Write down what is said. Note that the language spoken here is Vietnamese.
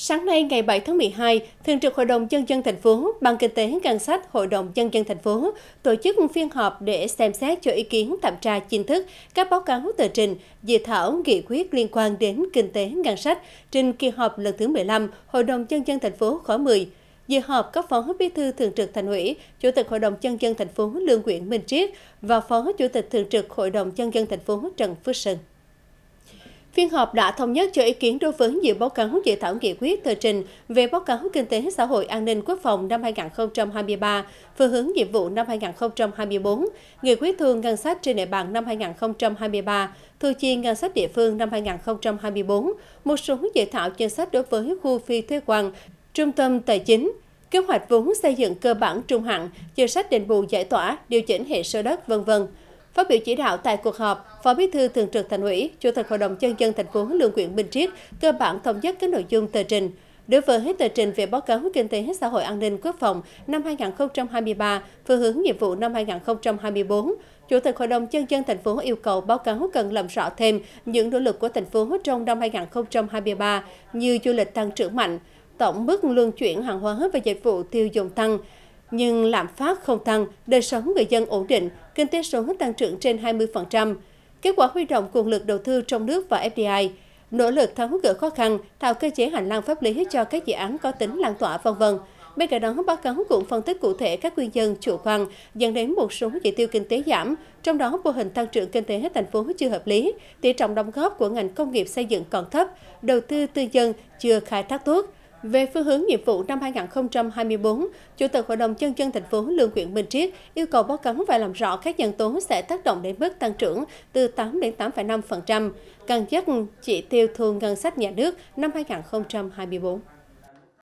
Sáng nay ngày 7 tháng 12, Thường trực Hội đồng Nhân dân thành phố, Ban Kinh tế Ngân sách Hội đồng Nhân dân thành phố tổ chức phiên họp để xem xét cho ý kiến thẩm tra chính thức các báo cáo tờ trình, dự thảo nghị quyết liên quan đến kinh tế ngân sách trên kỳ họp lần thứ 15 Hội đồng Nhân dân thành phố khóa 10. Dự họp có Phó Bí thư Thường trực Thành ủy, Chủ tịch Hội đồng Nhân dân thành phố Lương Nguyễn Minh Triết và Phó Chủ tịch Thường trực Hội đồng Nhân dân thành phố Trần Phước Sơn. Phiên họp đã thống nhất cho ý kiến đối với nhiều báo cáo dự thảo nghị quyết tờ trình về báo cáo kinh tế xã hội an ninh quốc phòng năm 2023, phương hướng nhiệm vụ năm 2024, nghị quyết thường ngân sách trên địa bàn năm 2023, thu chi ngân sách địa phương năm 2024, một số dự thảo chính sách đối với khu phi thuế quan, trung tâm tài chính, kế hoạch vốn xây dựng cơ bản trung hạn, chính sách đền bù giải tỏa, điều chỉnh hệ sơ đất, vân vân. Phát biểu chỉ đạo tại cuộc họp, Phó Bí thư Thường trực Thành ủy, Chủ tịch Hội đồng nhân dân thành phố Lương Quyện Bình Triết cơ bản thống nhất các nội dung tờ trình. Đối với hết tờ trình về báo cáo kinh tế xã hội an ninh quốc phòng năm 2023, phương hướng nhiệm vụ năm 2024, Chủ tịch Hội đồng nhân dân thành phố yêu cầu báo cáo cần làm rõ thêm những nỗ lực của thành phố trong năm 2023 như du lịch tăng trưởng mạnh, tổng mức lương chuyển hàng hóa và dịch vụ tiêu dùng tăng, nhưng lạm phát không tăng, đời sống người dân ổn định, kinh tế số nước tăng trưởng trên 20%. Kết quả huy động nguồn lực đầu tư trong nước và FDI, nỗ lực tháo gỡ khó khăn, tạo cơ chế hành lang pháp lý cho các dự án có tính lan tỏa v.v. Bên cạnh đó, báo cáo cũng phân tích cụ thể các nguyên nhân chủ quan dẫn đến một số chỉ tiêu kinh tế giảm, trong đó mô hình tăng trưởng kinh tế thành phố chưa hợp lý, tỷ trọng đóng góp của ngành công nghiệp xây dựng còn thấp, đầu tư tư nhân chưa khai thác tốt, về phương hướng nhiệm vụ năm 2024, Chủ tịch Hội đồng chân dân thành phố Lương Quyện bình Triết yêu cầu báo cáo và làm rõ các nhân tố sẽ tác động đến mức tăng trưởng từ 8 đến 8,5%, cân nhắc chỉ tiêu thu ngân sách nhà nước năm 2024.